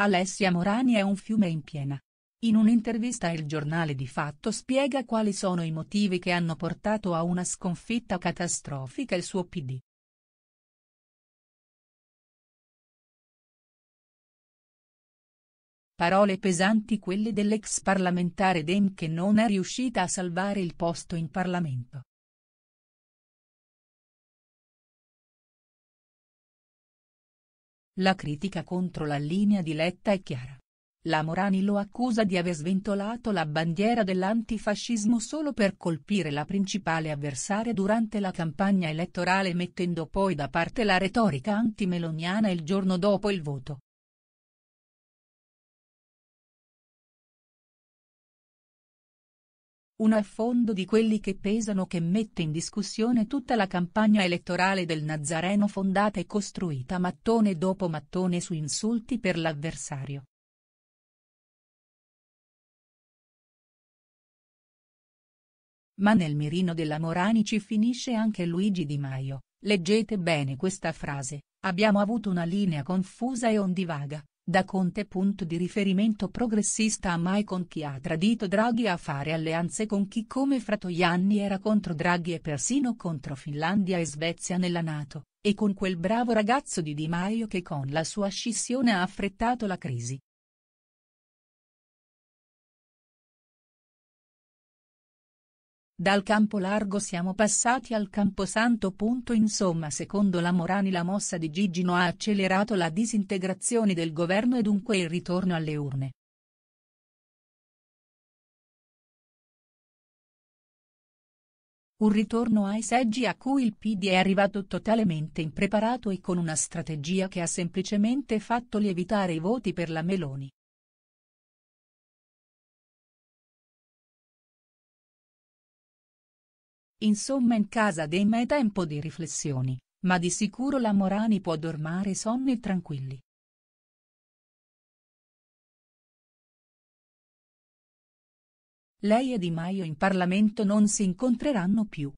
Alessia Morani è un fiume in piena. In un'intervista il giornale di fatto spiega quali sono i motivi che hanno portato a una sconfitta catastrofica il suo PD. Parole pesanti quelle dell'ex parlamentare Dem che non è riuscita a salvare il posto in Parlamento. La critica contro la linea di Letta è chiara. La Morani lo accusa di aver sventolato la bandiera dell'antifascismo solo per colpire la principale avversaria durante la campagna elettorale mettendo poi da parte la retorica antimeloniana il giorno dopo il voto. Un affondo di quelli che pesano che mette in discussione tutta la campagna elettorale del Nazareno fondata e costruita mattone dopo mattone su insulti per l'avversario. Ma nel mirino della Morani ci finisce anche Luigi Di Maio, leggete bene questa frase, abbiamo avuto una linea confusa e ondivaga, da Conte punto di riferimento progressista a mai con chi ha tradito Draghi a fare alleanze con chi come Fratoianni era contro Draghi e persino contro Finlandia e Svezia nella Nato, e con quel bravo ragazzo di Di Maio che con la sua scissione ha affrettato la crisi, Dal campo largo siamo passati al camposanto. Insomma secondo la Morani la mossa di Gigino ha accelerato la disintegrazione del governo e dunque il ritorno alle urne. Un ritorno ai seggi a cui il PD è arrivato totalmente impreparato e con una strategia che ha semplicemente fatto lievitare i voti per la Meloni. Insomma in casa dei me tempo di riflessioni, ma di sicuro la Morani può dormare sonni tranquilli. Lei e Di Maio in Parlamento non si incontreranno più.